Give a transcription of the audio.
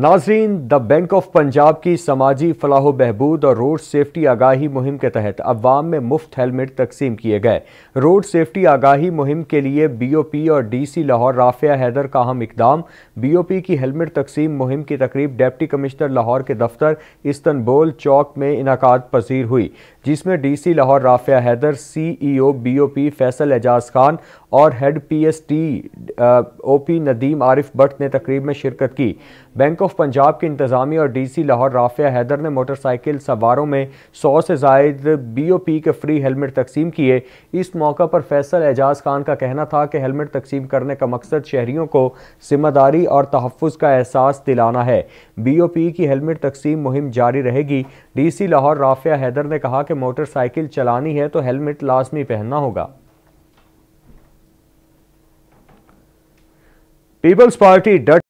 नाजरीन the bank of Punjab की समाजी फलाह बहबूद और रोड सेफ्टी आगाही मुहिम के तहत अवाम में मुफ्त हेलमेट तकसीम किए गए रोड सेफ्टी आगाही मुहिम के लिए बी ओ पी और डी सी लाहौर राफिया हैदर का अहम इकदाम बी ओ पी की हेलमेट तकसीम मुहिम की तकरीब डेप्टी कमिश्नर लाहौर के दफ्तर इस्तनबोल चौक में इनका पसीर हुई जिसमें D C Lahore Rafia Haider C E O B O P Faisal Ejaz Khan और head P S T O P Nadeem Arif Bhatt ने तकरीब में शिरकत की बैंक ऑफ पंजाब के इंतजामी और डीसी लाहौर राफिया हैदर ने मोटरसाइकिल सवारों में सौ से जायद बीओपी के फ्री हेलमेट तकसीम किए इस मौका पर फैसल एजाज खान का कहना था कि हेलमेट तकसीम करने का मकसद शहरीों को जिम्मेदारी और तहफ़ का एहसास दिलाना है बीओपी की हेलमेट तकसीम मुहिम जारी रहेगी डी लाहौर राफिया हैदर ने कहा कि मोटरसाइकिल चलानी है तो हेलमेट लाजमी पहनना होगा पीपल्स पार्टी डट